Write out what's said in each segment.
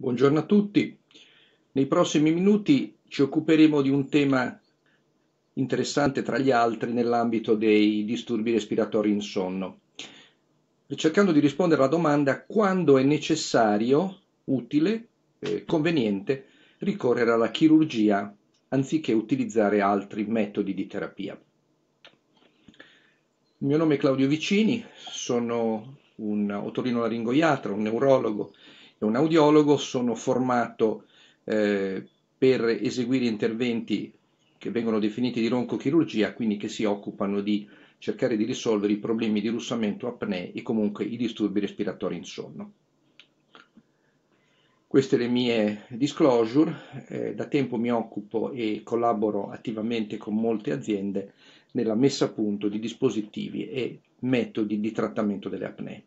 Buongiorno a tutti. Nei prossimi minuti ci occuperemo di un tema interessante tra gli altri nell'ambito dei disturbi respiratori in sonno, cercando di rispondere alla domanda quando è necessario, utile, eh, conveniente ricorrere alla chirurgia anziché utilizzare altri metodi di terapia. Il mio nome è Claudio Vicini, sono un otorinolaringoiatra, un neurologo e un audiologo sono formato eh, per eseguire interventi che vengono definiti di roncochirurgia, quindi che si occupano di cercare di risolvere i problemi di russamento, apnee e comunque i disturbi respiratori in sonno. Queste le mie disclosure, eh, da tempo mi occupo e collaboro attivamente con molte aziende nella messa a punto di dispositivi e metodi di trattamento delle apnee.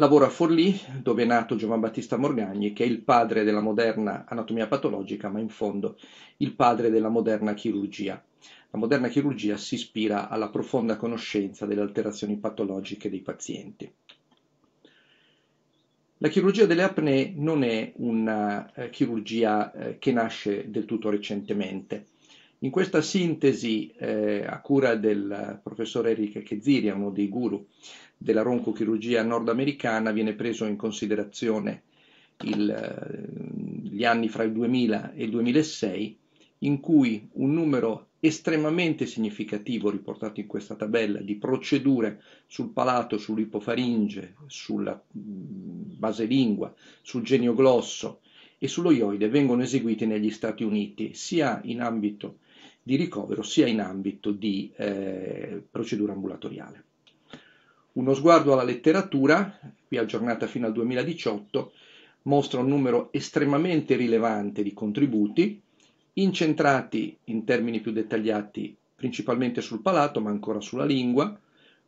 Lavora a Forlì, dove è nato Giovan Battista Morgagni, che è il padre della moderna anatomia patologica, ma in fondo il padre della moderna chirurgia. La moderna chirurgia si ispira alla profonda conoscenza delle alterazioni patologiche dei pazienti. La chirurgia delle apnee non è una eh, chirurgia eh, che nasce del tutto recentemente. In questa sintesi, eh, a cura del eh, professor Enrique Chezziri, uno dei guru della roncochirurgia nordamericana viene preso in considerazione il, eh, gli anni fra il 2000 e il 2006, in cui un numero estremamente significativo, riportato in questa tabella, di procedure sul palato, sull'ipofaringe, sulla mm, base lingua, sul genio glosso e sullo ioide vengono eseguite negli Stati Uniti, sia in ambito di ricovero, sia in ambito di eh, procedura ambulatoriale. Uno sguardo alla letteratura, qui aggiornata fino al 2018, mostra un numero estremamente rilevante di contributi, incentrati in termini più dettagliati principalmente sul palato, ma ancora sulla lingua,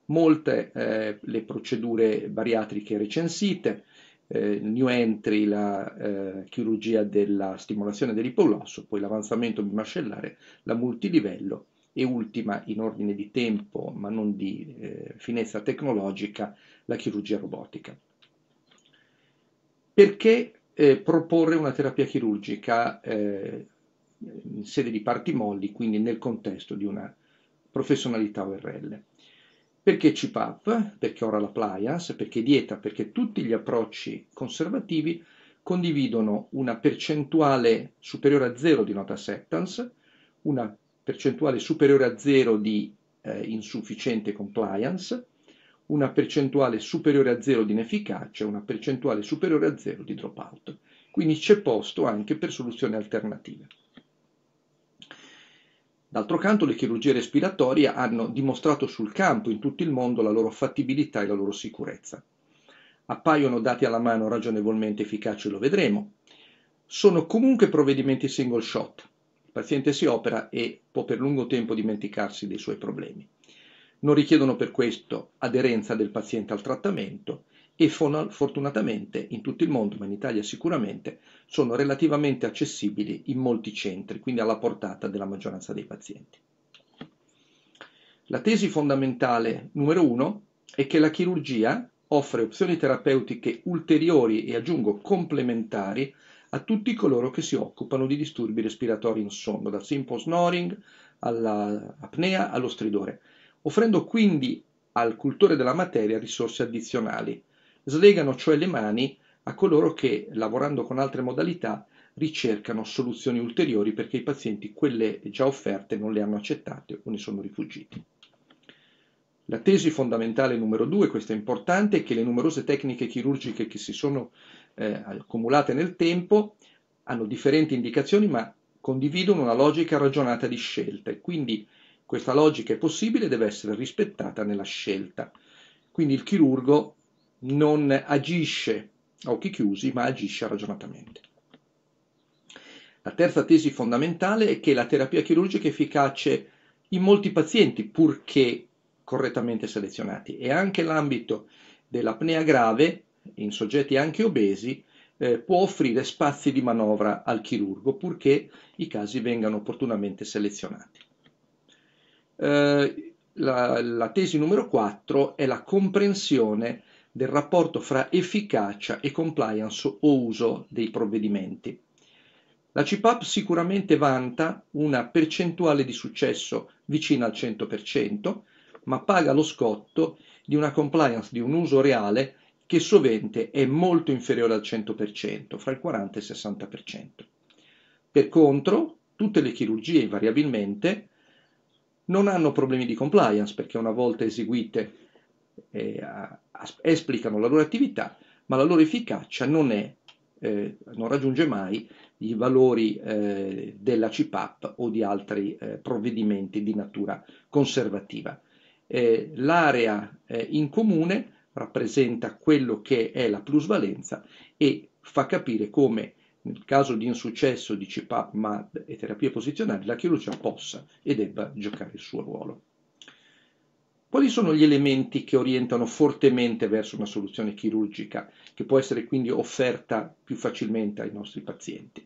molte eh, le procedure bariatriche recensite, eh, new entry, la eh, chirurgia della stimolazione dell'ipoglosso, poi l'avanzamento bimascellare, la multilivello e ultima in ordine di tempo ma non di eh, finezza tecnologica la chirurgia robotica. Perché eh, proporre una terapia chirurgica eh, in sede di parti molli, quindi nel contesto di una professionalità ORL? Perché CPAP, perché Oral Appliance, perché dieta, perché tutti gli approcci conservativi condividono una percentuale superiore a zero di not acceptance, una percentuale superiore a zero di eh, insufficiente compliance, una percentuale superiore a zero di inefficacia, una percentuale superiore a zero di dropout. Quindi c'è posto anche per soluzioni alternative. D'altro canto le chirurgie respiratorie hanno dimostrato sul campo in tutto il mondo la loro fattibilità e la loro sicurezza. Appaiono dati alla mano ragionevolmente efficaci, lo vedremo. Sono comunque provvedimenti single shot, il paziente si opera e può per lungo tempo dimenticarsi dei suoi problemi. Non richiedono per questo aderenza del paziente al trattamento e fortunatamente in tutto il mondo, ma in Italia sicuramente, sono relativamente accessibili in molti centri, quindi alla portata della maggioranza dei pazienti. La tesi fondamentale numero uno è che la chirurgia offre opzioni terapeutiche ulteriori e aggiungo complementari a tutti coloro che si occupano di disturbi respiratori in sonno, dal simple snoring all'apnea allo stridore, offrendo quindi al cultore della materia risorse addizionali. Slegano cioè le mani a coloro che, lavorando con altre modalità, ricercano soluzioni ulteriori perché i pazienti quelle già offerte non le hanno accettate o ne sono rifuggiti. La tesi fondamentale numero due, questa è importante, è che le numerose tecniche chirurgiche che si sono eh, accumulate nel tempo, hanno differenti indicazioni ma condividono una logica ragionata di scelta e quindi questa logica è possibile e deve essere rispettata nella scelta. Quindi il chirurgo non agisce a occhi chiusi ma agisce ragionatamente. La terza tesi fondamentale è che la terapia chirurgica è efficace in molti pazienti purché correttamente selezionati e anche l'ambito dell'apnea grave in soggetti anche obesi eh, può offrire spazi di manovra al chirurgo purché i casi vengano opportunamente selezionati. Eh, la, la tesi numero 4 è la comprensione del rapporto fra efficacia e compliance o uso dei provvedimenti. La CPAP sicuramente vanta una percentuale di successo vicina al 100%, ma paga lo scotto di una compliance di un uso reale che sovente è molto inferiore al 100%, fra il 40 e il 60%. Per contro, tutte le chirurgie invariabilmente non hanno problemi di compliance perché una volta eseguite eh, esplicano la loro attività, ma la loro efficacia non, è, eh, non raggiunge mai i valori eh, della CPAP o di altri eh, provvedimenti di natura conservativa. Eh, l'area eh, in comune rappresenta quello che è la plusvalenza e fa capire come nel caso di insuccesso di CPAP, MAD e terapie posizionali, la chirurgia possa e debba giocare il suo ruolo. Quali sono gli elementi che orientano fortemente verso una soluzione chirurgica che può essere quindi offerta più facilmente ai nostri pazienti?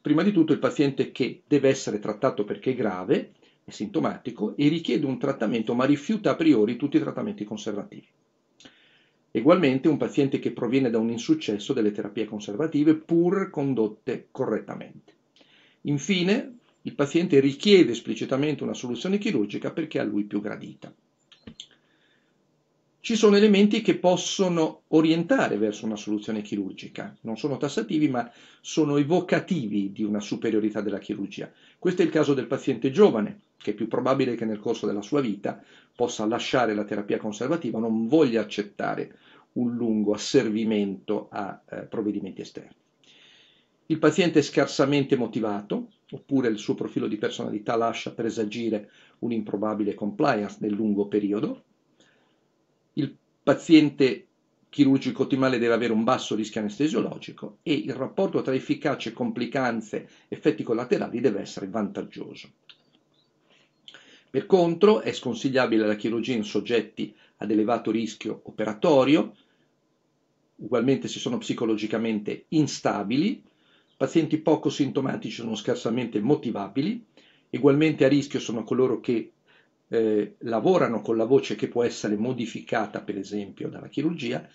Prima di tutto il paziente che deve essere trattato perché è grave, è sintomatico e richiede un trattamento ma rifiuta a priori tutti i trattamenti conservativi. Ugualmente un paziente che proviene da un insuccesso delle terapie conservative pur condotte correttamente. Infine, il paziente richiede esplicitamente una soluzione chirurgica perché è a lui più gradita. Ci sono elementi che possono orientare verso una soluzione chirurgica, non sono tassativi ma sono evocativi di una superiorità della chirurgia. Questo è il caso del paziente giovane, che è più probabile che nel corso della sua vita possa lasciare la terapia conservativa, non voglia accettare un lungo asservimento a eh, provvedimenti esterni. Il paziente è scarsamente motivato, oppure il suo profilo di personalità lascia presagire un'improbabile compliance nel lungo periodo. Il paziente chirurgico ottimale deve avere un basso rischio anestesiologico e il rapporto tra efficacia, e complicanze, effetti collaterali deve essere vantaggioso. Per contro è sconsigliabile la chirurgia in soggetti ad elevato rischio operatorio, ugualmente se sono psicologicamente instabili, pazienti poco sintomatici sono scarsamente motivabili, ugualmente a rischio sono coloro che eh, lavorano con la voce che può essere modificata per esempio dalla chirurgia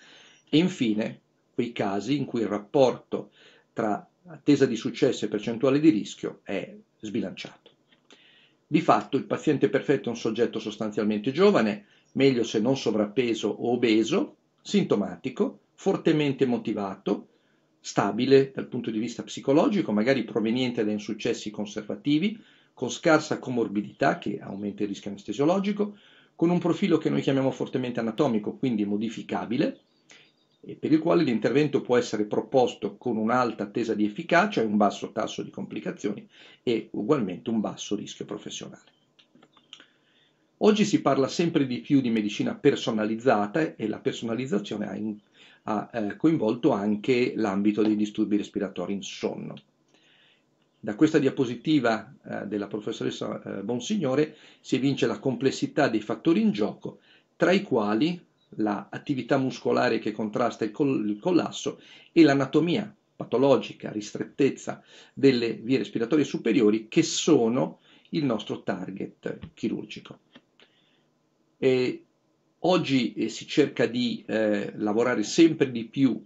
e infine quei casi in cui il rapporto tra attesa di successo e percentuale di rischio è sbilanciato. Di fatto il paziente perfetto è un soggetto sostanzialmente giovane, meglio se non sovrappeso o obeso, sintomatico, fortemente motivato, stabile dal punto di vista psicologico, magari proveniente da insuccessi conservativi, con scarsa comorbidità che aumenta il rischio anestesiologico, con un profilo che noi chiamiamo fortemente anatomico, quindi modificabile, per il quale l'intervento può essere proposto con un'alta attesa di efficacia e un basso tasso di complicazioni e ugualmente un basso rischio professionale. Oggi si parla sempre di più di medicina personalizzata e la personalizzazione ha, in, ha eh, coinvolto anche l'ambito dei disturbi respiratori in sonno. Da questa diapositiva eh, della professoressa eh, Bonsignore si evince la complessità dei fattori in gioco, tra i quali l'attività la muscolare che contrasta il, col- il collasso e l'anatomia patologica, ristrettezza delle vie respiratorie superiori che sono il nostro target chirurgico. E oggi eh, si cerca di eh, lavorare sempre di più,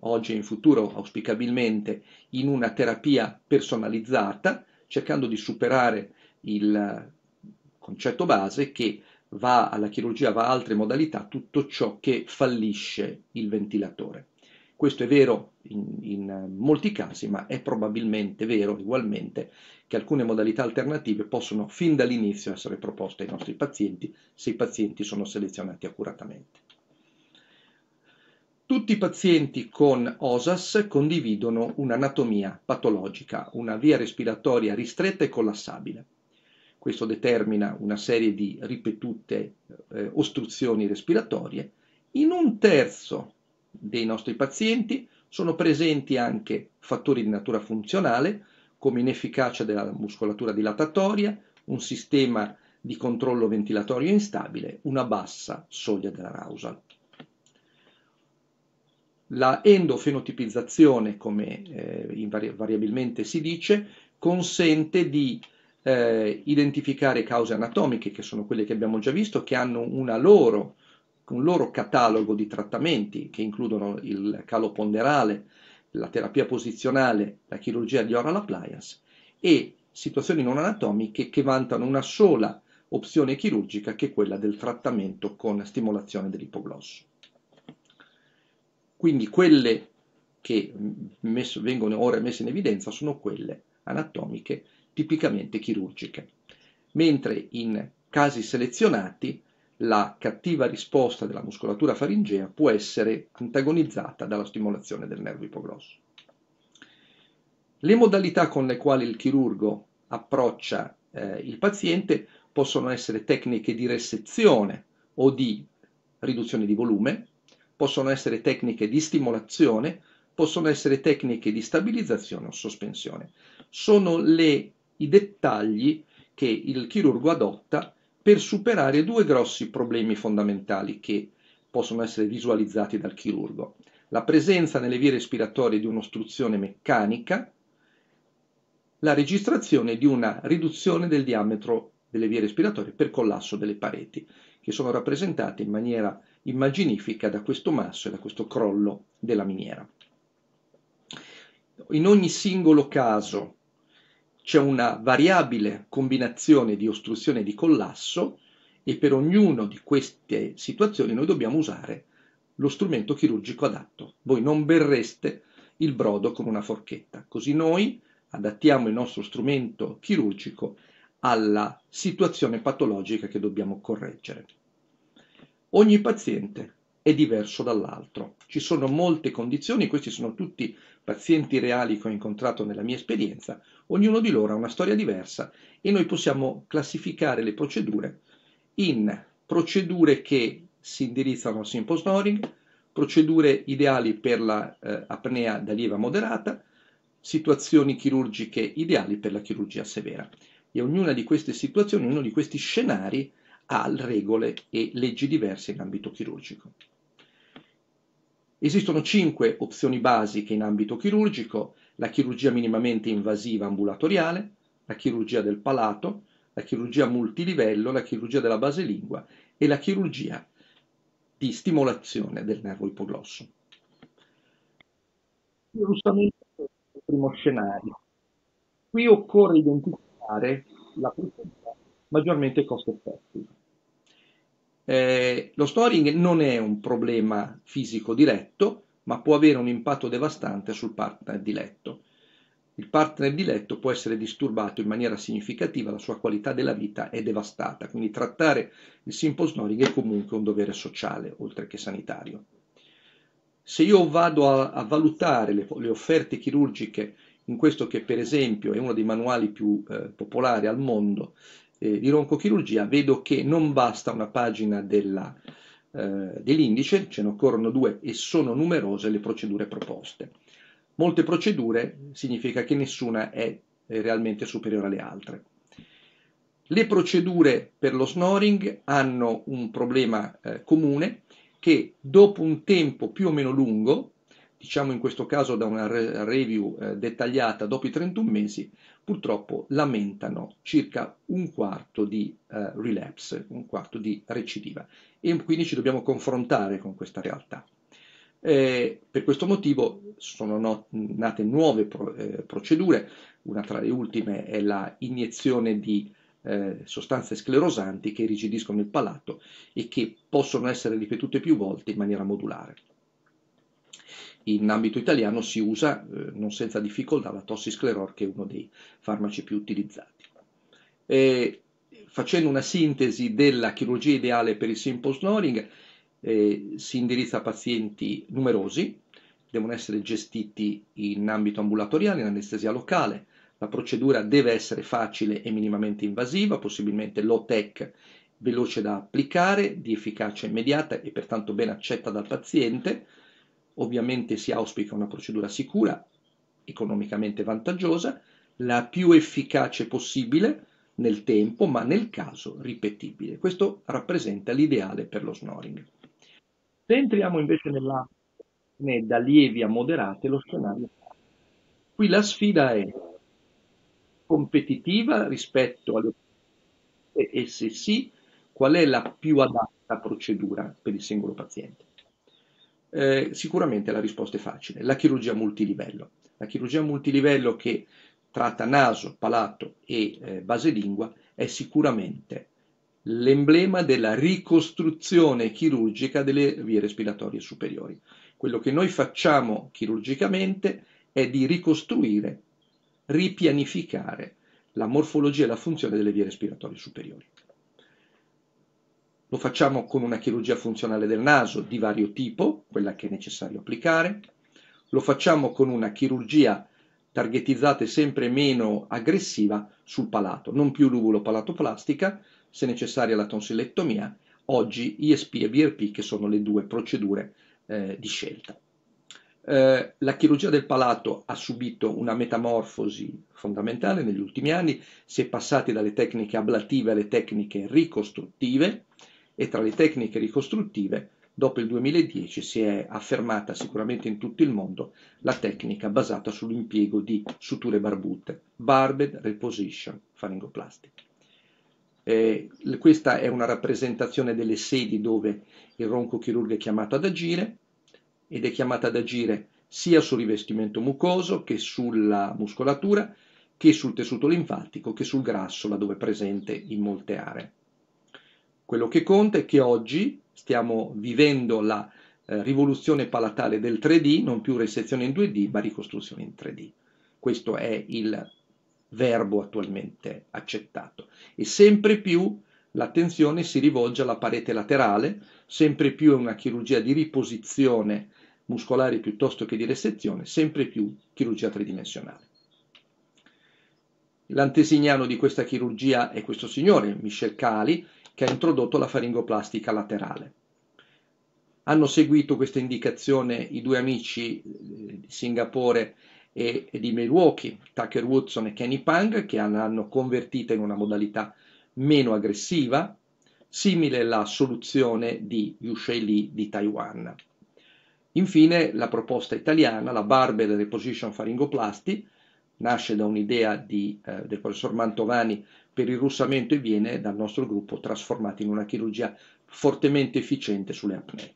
oggi e in futuro auspicabilmente, in una terapia personalizzata, cercando di superare il eh, concetto base che va alla chirurgia, va a altre modalità, tutto ciò che fallisce il ventilatore. Questo è vero in, in, eh, molti casi, ma è probabilmente vero ugualmente che alcune modalità alternative possono fin dall'inizio essere proposte ai nostri pazienti se i pazienti sono selezionati accuratamente. Tutti i pazienti con OSAS condividono un'anatomia patologica, una via respiratoria ristretta e collassabile. Questo determina una serie di ripetute eh, ostruzioni respiratorie. In un terzo dei nostri pazienti sono presenti anche fattori di natura funzionale, come inefficacia della muscolatura dilatatoria, un sistema di controllo ventilatorio instabile, una bassa soglia della Rausal. La endofenotipizzazione, come eh, invariabilmente si dice, consente di eh, identificare cause anatomiche, che sono quelle che abbiamo già visto, che hanno loro, un loro catalogo di trattamenti, che includono il calo ponderale, la terapia posizionale, la chirurgia di oral appliance e situazioni non anatomiche che vantano una sola opzione chirurgica che è quella del trattamento con stimolazione dell'ipoglosso. Quindi quelle che mm, messo, vengono ora messe in evidenza sono quelle anatomiche tipicamente chirurgiche, mentre in casi selezionati la cattiva risposta della muscolatura faringea può essere antagonizzata dalla stimolazione del nervo ipoglosso. Le modalità con le quali il chirurgo approccia eh, il paziente possono essere tecniche di resezione o di riduzione di volume, possono essere tecniche di stimolazione, possono essere tecniche di stabilizzazione o sospensione. Sono le i dettagli che il chirurgo adotta per superare due grossi problemi fondamentali che possono essere visualizzati dal chirurgo. La presenza nelle vie respiratorie di un'ostruzione meccanica, la registrazione di una riduzione del diametro delle vie respiratorie per collasso delle pareti, che sono rappresentate in maniera immaginifica da questo masso e da questo crollo della miniera. In ogni singolo caso c'è una variabile combinazione di ostruzione e di collasso e per ognuna di queste situazioni noi dobbiamo usare lo strumento chirurgico adatto. Voi non berreste il brodo con una forchetta, così noi adattiamo il nostro strumento chirurgico alla situazione patologica che dobbiamo correggere. Ogni paziente è diverso dall'altro, ci sono molte condizioni, questi sono tutti pazienti reali che ho incontrato nella mia esperienza, ognuno di loro ha una storia diversa e noi possiamo classificare le procedure in procedure che si indirizzano al simple snoring, procedure ideali per la eh, da lieva moderata, situazioni chirurgiche ideali per la chirurgia severa. E ognuna di queste situazioni, ognuno di questi scenari ha regole e leggi diverse in ambito chirurgico. Esistono cinque opzioni basiche in ambito chirurgico, la chirurgia minimamente invasiva ambulatoriale, la chirurgia del palato, la chirurgia multilivello, la chirurgia della base lingua e la chirurgia di stimolazione del nervo ipoglosso. il primo scenario. Qui occorre identificare la procedura maggiormente cost effettiva. Eh, lo snoring non è un problema fisico diretto, ma può avere un impatto devastante sul partner di letto. Il partner di letto può essere disturbato in maniera significativa, la sua qualità della vita è devastata, quindi trattare il simple snoring è comunque un dovere sociale, oltre che sanitario. Se io vado a, a valutare le, le, offerte chirurgiche in questo che per esempio è uno dei manuali più eh, popolari al mondo, eh, di roncochirurgia vedo che non basta una pagina della, eh, dell'indice, ce ne occorrono due e sono numerose le procedure proposte. Molte procedure significa che nessuna è eh, realmente superiore alle altre. Le procedure per lo snoring hanno un problema eh, comune che dopo un tempo più o meno lungo, diciamo in questo caso da una re- review eh, dettagliata dopo i 31 mesi, purtroppo lamentano circa un quarto di eh, relapse, un quarto di recidiva e quindi ci dobbiamo confrontare con questa realtà. Eh, per questo motivo sono not- nate nuove pro- eh, procedure, una tra le ultime è la iniezione di eh, sostanze sclerosanti che irrigidiscono il palato e che possono essere ripetute più volte in maniera modulare in ambito italiano si usa eh, non senza difficoltà la tossiscleror che è uno dei farmaci più utilizzati. E, facendo una sintesi della chirurgia ideale per il simple snoring, eh, si indirizza a pazienti numerosi, devono essere gestiti in ambito ambulatoriale, in anestesia locale, la procedura deve essere facile e minimamente invasiva, possibilmente low tech, veloce da applicare, di efficacia immediata e pertanto ben accetta dal paziente, Ovviamente si auspica una procedura sicura, economicamente vantaggiosa, la più efficace possibile nel tempo, ma nel caso ripetibile. Questo rappresenta l'ideale per lo snoring. Se entriamo invece nella né da lievi a moderate lo scenario. Qui la sfida è competitiva rispetto alle e se sì, qual è la più adatta procedura per il singolo paziente? Eh, sicuramente la risposta è facile, la chirurgia multilivello. La chirurgia multilivello che tratta naso, palato e eh, base lingua è sicuramente l'emblema della ricostruzione chirurgica delle vie respiratorie superiori. Quello che noi facciamo chirurgicamente è di ricostruire, ripianificare la morfologia e la funzione delle vie respiratorie superiori. Lo facciamo con una chirurgia funzionale del naso di vario tipo, quella che è necessario applicare. Lo facciamo con una chirurgia targetizzata e sempre meno aggressiva sul palato, non più l'uvulo palatoplastica, se necessaria la tonsillettomia, oggi ISP e BRP che sono le due procedure eh, di scelta. Eh, la chirurgia del palato ha subito una metamorfosi fondamentale negli ultimi anni, si è passati dalle tecniche ablative alle tecniche ricostruttive, e tra le tecniche ricostruttive dopo il 2010 si è affermata sicuramente in tutto il mondo la tecnica basata sull'impiego di suture barbute, Barbed Reposition Pharyngoplasty. Eh, questa è una rappresentazione delle sedi dove il ronco roncochirurgo è chiamato ad agire ed è chiamato ad agire sia sul rivestimento mucoso che sulla muscolatura che sul tessuto linfatico che sul grasso laddove è presente in molte aree. Quello che conta è che oggi stiamo vivendo la eh, rivoluzione palatale del 3D, non più resezione in 2D, ma ricostruzione in 3D. Questo è il verbo attualmente accettato. E sempre più l'attenzione si rivolge alla parete laterale, sempre più è una chirurgia di riposizione muscolare piuttosto che di resezione, sempre più chirurgia tridimensionale. L'antesignano di questa chirurgia è questo signore, Michel Cali, che ha introdotto la faringoplastica laterale. Hanno seguito questa indicazione i due amici eh, di Singapore e, di Milwaukee, Tucker Woodson e Kenny Pang, che l'hanno convertita in una modalità meno aggressiva, simile alla soluzione di Yushei Li di Taiwan. Infine la proposta italiana, la Barber Reposition Faringoplasti, nasce da un'idea eh, del professor Mantovani per il russamento e viene dal nostro gruppo trasformata in una chirurgia fortemente efficiente sulle apnee.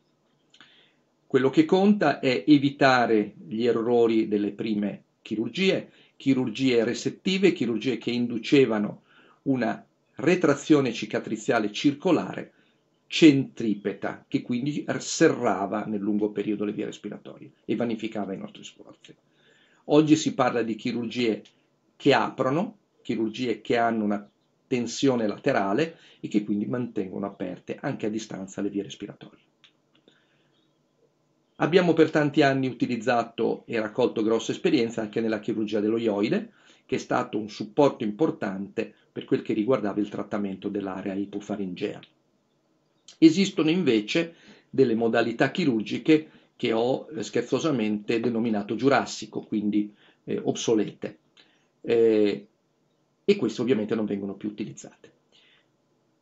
Quello che conta è evitare gli errori delle prime chirurgie, chirurgie resettive, chirurgie che inducevano una retrazione cicatriziale circolare centripeta che quindi serrava nel lungo periodo le vie respiratorie e vanificava i nostri sforzi. Oggi si parla di chirurgie che aprono, chirurgie che hanno una tensione laterale e che quindi mantengono aperte anche a distanza le vie respiratorie. Abbiamo per tanti anni utilizzato e raccolto grossa esperienza anche nella chirurgia dello ioide, che è stato un supporto importante per quel che riguardava il trattamento dell'area ipofaringea. Esistono invece delle modalità chirurgiche che ho eh, scherzosamente denominato giurassico, quindi eh, obsolete. Eh, e queste ovviamente non vengono più utilizzate.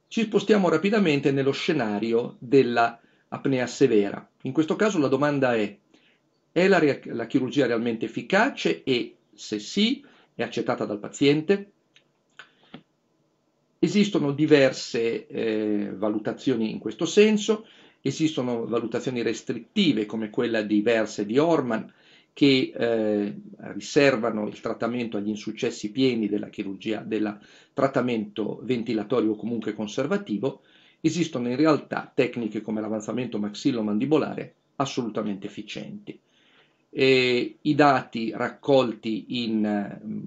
Ci spostiamo rapidamente nello scenario della apnea severa. In questo caso la domanda è, è la, la chirurgia realmente efficace e se sì, è accettata dal paziente? Esistono diverse eh, valutazioni in questo senso, Esistono valutazioni restrittive come quella di Verse e di Orman che eh, riservano il trattamento agli insuccessi pieni della chirurgia, del trattamento ventilatorio o comunque conservativo, esistono in realtà tecniche come l'avanzamento maxillomandibolare assolutamente efficienti. E I dati raccolti in mm,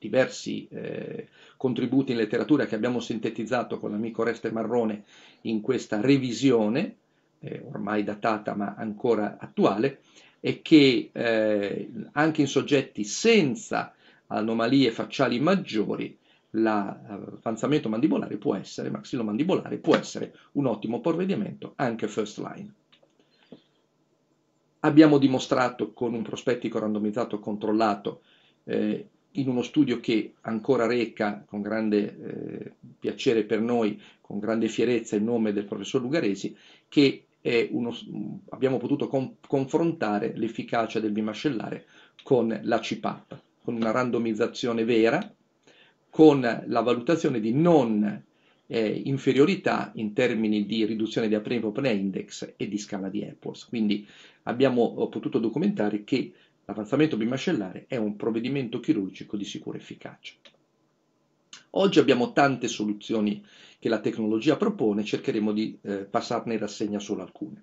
diversi eh, contributi in letteratura che abbiamo sintetizzato con l'amico Reste Marrone in questa revisione eh, ormai datata ma ancora attuale, è che eh, anche in soggetti senza anomalie facciali maggiori l'avanzamento mandibolare può essere, maxillomandibolare può essere un ottimo provvedimento anche first line. Abbiamo dimostrato con un prospettico randomizzato controllato eh, in uno studio che ancora reca con grande eh, piacere per noi, con grande fierezza il nome del professor Lugaresi, che uno, mm, abbiamo potuto com- confrontare l'efficacia del bimascellare con la CPAP, con una randomizzazione vera, con la valutazione di non eh, inferiorità in termini di riduzione di apnea index e di scala di Epworth. Quindi abbiamo eh, potuto documentare che l'avanzamento bimascellare è un provvedimento chirurgico di sicura efficacia. Oggi abbiamo tante soluzioni che la tecnologia propone, cercheremo di eh, passarne in rassegna solo alcune.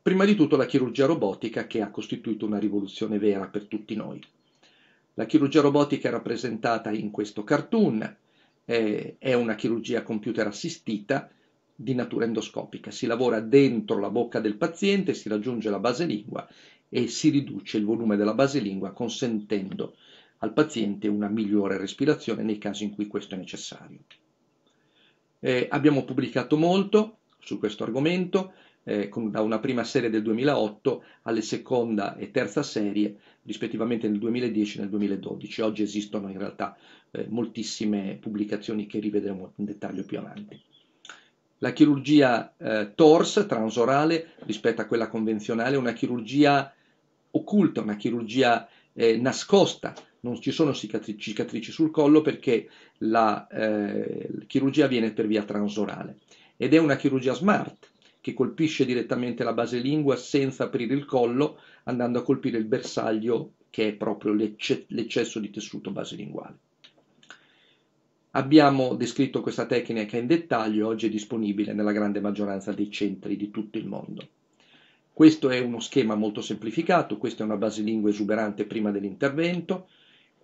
Prima di tutto la chirurgia robotica che ha costituito una rivoluzione vera per tutti noi. La chirurgia robotica è rappresentata in questo cartoon eh, è una chirurgia computer assistita di natura endoscopica. Si lavora dentro la bocca del paziente, si raggiunge la base lingua e si riduce il volume della base lingua consentendo al paziente una migliore respirazione nei casi in cui questo è necessario. Eh, abbiamo pubblicato molto su questo argomento, eh, con, da una prima serie del 2008 alle seconda e terza serie, rispettivamente nel 2010 e nel 2012. Oggi esistono in realtà eh, moltissime pubblicazioni che rivedremo in dettaglio più avanti. La chirurgia eh, TORS, transorale, rispetto a quella convenzionale, è una chirurgia occulta, una chirurgia eh, nascosta, non ci sono cicatrici sul collo perché la eh, chirurgia avviene per via transorale ed è una chirurgia smart che colpisce direttamente la base lingua senza aprire il collo andando a colpire il bersaglio che è proprio l'eccesso di tessuto basilinguale. Abbiamo descritto questa tecnica in dettaglio, oggi è disponibile nella grande maggioranza dei centri di tutto il mondo. Questo è uno schema molto semplificato, questa è una basilingua esuberante prima dell'intervento,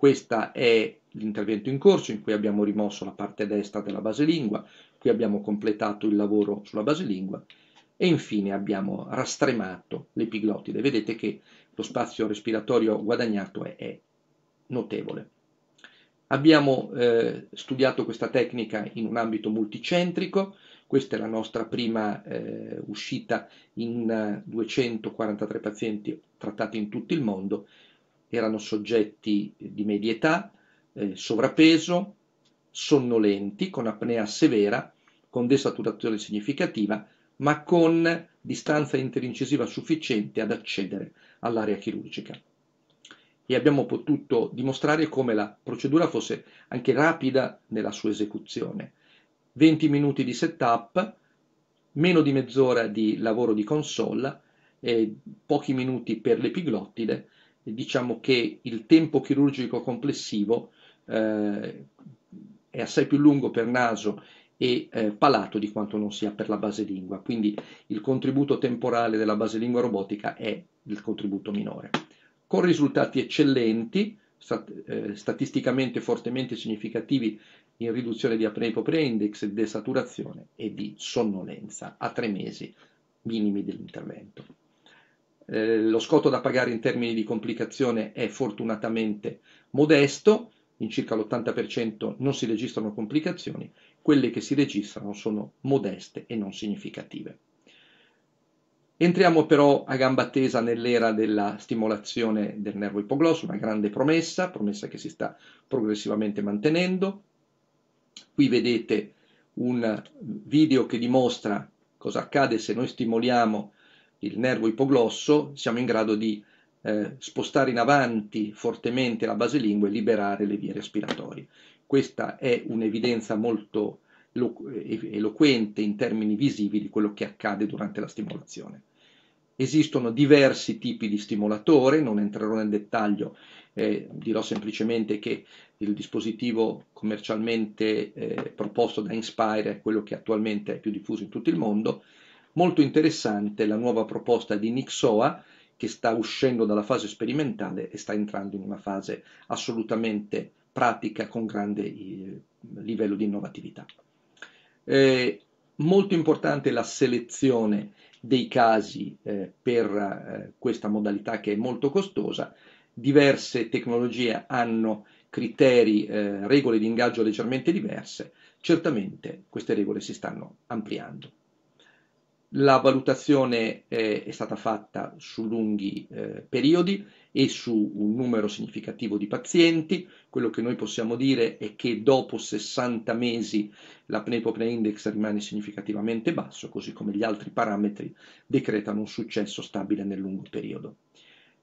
questo è l'intervento in corso in cui abbiamo rimosso la parte destra della base lingua, qui abbiamo completato il lavoro sulla base lingua e infine abbiamo rastremato l'epiglottide. Vedete che lo spazio respiratorio guadagnato è, è notevole. Abbiamo eh, studiato questa tecnica in un ambito multicentrico, questa è la nostra prima eh, uscita in 243 pazienti trattati in tutto il mondo erano soggetti di media età, eh, sovrappeso, sonnolenti, con apnea severa, con desaturazione significativa, ma con distanza interincisiva sufficiente ad accedere all'area chirurgica. E abbiamo potuto dimostrare come la procedura fosse anche rapida nella sua esecuzione. 20 minuti di setup, meno di mezz'ora di lavoro di consolla, eh, pochi minuti per l'epiglottide diciamo che il tempo chirurgico complessivo eh, è assai più lungo per naso e eh, palato di quanto non sia per la baselingua, quindi il contributo temporale della baselingua robotica è il contributo minore. Con risultati eccellenti, stat eh, statisticamente fortemente significativi in riduzione di apnea ipoprea index, desaturazione e di sonnolenza a tre mesi minimi dell'intervento. Eh, lo scotto da pagare in termini di complicazione è fortunatamente modesto, in circa l'80% non si registrano complicazioni, quelle che si registrano sono modeste e non significative. Entriamo però a gamba tesa nell'era della stimolazione del nervo ipoglosso, una grande promessa, promessa che si sta progressivamente mantenendo. Qui vedete un video che dimostra cosa accade se noi stimoliamo il nervo ipoglosso, siamo in grado di eh, spostare in avanti fortemente la base lingua e liberare le vie respiratorie. Questa è un'evidenza molto eh, eloquente in termini visivi di quello che accade durante la stimolazione. Esistono diversi tipi di stimolatore, non entrerò nel dettaglio, eh, dirò semplicemente che il dispositivo commercialmente eh, proposto da Inspire è quello che attualmente è più diffuso in tutto il mondo, Molto interessante la nuova proposta di Nixoa che sta uscendo dalla fase sperimentale e sta entrando in una fase assolutamente pratica con grande eh, livello di innovatività. Eh, molto importante la selezione dei casi eh, per eh, questa modalità che è molto costosa. Diverse tecnologie hanno criteri, eh, regole di ingaggio leggermente diverse. Certamente queste regole si stanno ampliando. La valutazione eh, è stata fatta su lunghi eh, periodi e su un numero significativo di pazienti. Quello che noi possiamo dire è che dopo 60 mesi l'apnea-ipopnea index rimane significativamente basso, così come gli altri parametri decretano un successo stabile nel lungo periodo.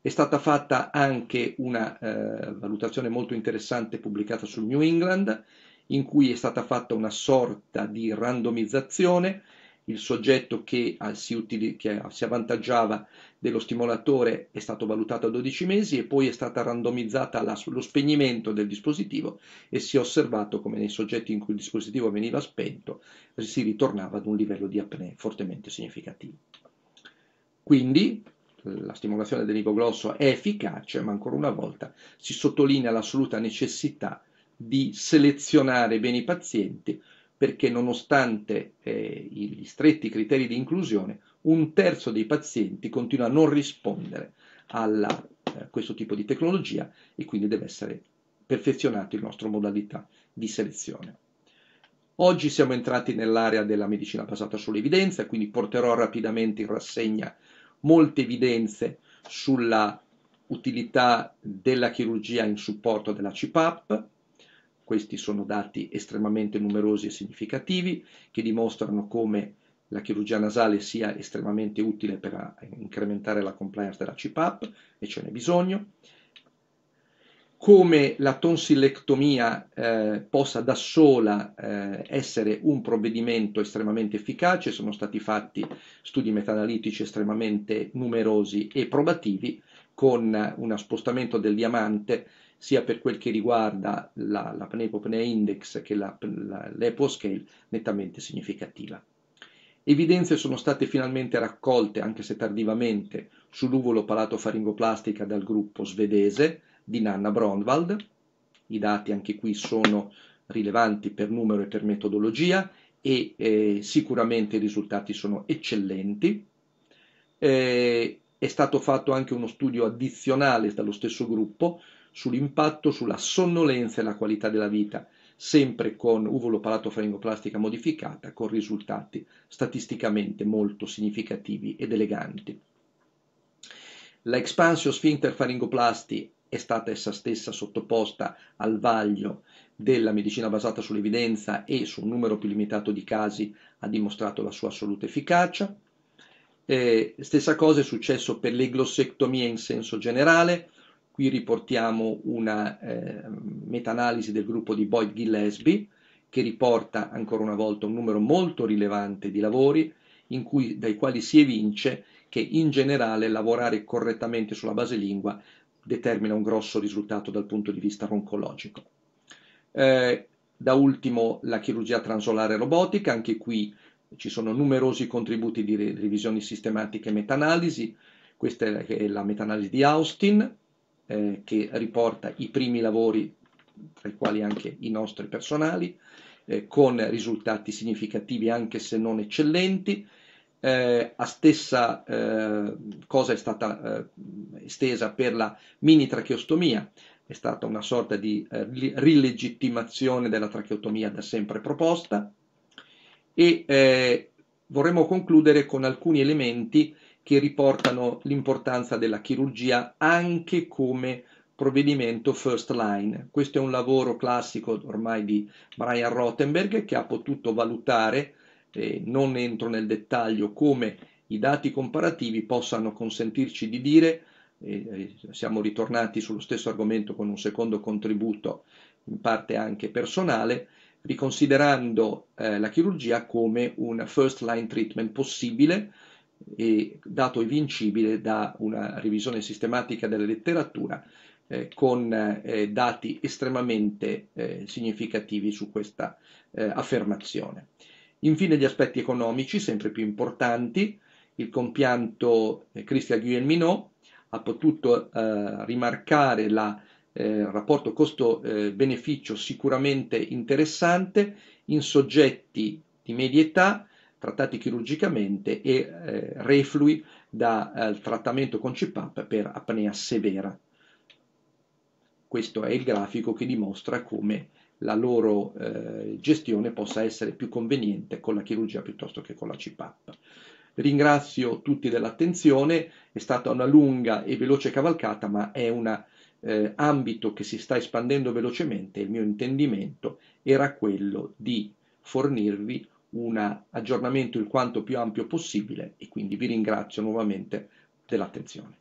È stata fatta anche una eh, valutazione molto interessante pubblicata sul New England, in cui è stata fatta una sorta di randomizzazione il soggetto che ah, si, che si avvantaggiava dello stimolatore è stato valutato a 12 mesi e poi è stata randomizzata la, lo spegnimento del dispositivo e si è osservato come nei soggetti in cui il dispositivo veniva spento si ritornava ad un livello di apnea fortemente significativo. Quindi la stimolazione dell'ipoglosso è efficace, ma ancora una volta si sottolinea l'assoluta necessità di selezionare bene i pazienti perché nonostante eh, gli stretti criteri di inclusione, un terzo dei pazienti continua a non rispondere a eh, questo tipo di tecnologia e quindi deve essere perfezionato il nostro modalità di selezione. Oggi siamo entrati nell'area della medicina basata sull'evidenza, quindi porterò rapidamente in rassegna molte evidenze sulla utilità della chirurgia in supporto della CPAP, questi sono dati estremamente numerosi e significativi che dimostrano come la chirurgia nasale sia estremamente utile per eh, incrementare la compliance della CPAP e ce n'è bisogno, come la tonsillectomia eh, possa da sola eh, essere un provvedimento estremamente efficace, sono stati fatti studi metanalitici estremamente numerosi e probativi con eh, uno spostamento del diamante sia per quel che riguarda la, la Panepopnea Index che la, la, l'Eposcale nettamente significativa. Evidenze sono state finalmente raccolte, anche se tardivamente, sull'uvolo palato-faringoplastica dal gruppo svedese di Nanna Bronwald. I dati anche qui sono rilevanti per numero e per metodologia e eh, sicuramente i risultati sono eccellenti. Eh, è stato fatto anche uno studio addizionale dallo stesso gruppo sull'impatto sulla sonnolenza e la qualità della vita, sempre con uvulopalatofaringoplastica modificata, con risultati statisticamente molto significativi ed eleganti. La expansio sphincter faringoplasti è stata essa stessa sottoposta al vaglio della medicina basata sull'evidenza e su un numero più limitato di casi ha dimostrato la sua assoluta efficacia. Eh, stessa cosa è successo per le glossectomie in senso generale, Qui riportiamo una eh, meta-analisi del gruppo di Boyd Gillespie che riporta ancora una volta un numero molto rilevante di lavori cui, dai quali si evince che in generale lavorare correttamente sulla base lingua determina un grosso risultato dal punto di vista oncologico. Eh, da ultimo la chirurgia transolare robotica, anche qui ci sono numerosi contributi di revisioni sistematiche e meta-analisi, questa è la meta-analisi di Austin, eh, che riporta i primi lavori, tra i quali anche i nostri personali, eh, con risultati significativi anche se non eccellenti. Eh, a stessa eh, cosa è stata eh, estesa per la mini tracheostomia, è stata una sorta di eh, rilegittimazione della tracheotomia da sempre proposta e vorremmo concludere con alcuni elementi che riportano l'importanza della chirurgia anche come provvedimento first line. Questo è un lavoro classico ormai di Brian Rothenberg che ha potuto valutare, eh, non entro nel dettaglio, come i dati comparativi possano consentirci di dire, eh, siamo ritornati sullo stesso argomento con un secondo contributo in parte anche personale, riconsiderando eh, la chirurgia come un first line treatment possibile, e dato evincibile da una revisione sistematica della letteratura eh, con eh, dati estremamente eh, significativi su questa eh, affermazione. Infine gli aspetti economici, sempre più importanti, il compianto eh, Christian Guillemino ha potuto eh, rimarcare il eh, rapporto costo-beneficio sicuramente interessante in soggetti di media età trattati chirurgicamente e eh, reflui dal eh, trattamento con CPAP per apnea severa. Questo è il grafico che dimostra come la loro eh, gestione possa essere più conveniente con la chirurgia piuttosto che con la CPAP. Ringrazio tutti dell'attenzione, è stata una lunga e veloce cavalcata, ma è un eh, ambito che si sta espandendo velocemente. Il mio intendimento era quello di fornirvi un aggiornamento il quanto più ampio possibile e quindi vi ringrazio nuovamente dell'attenzione.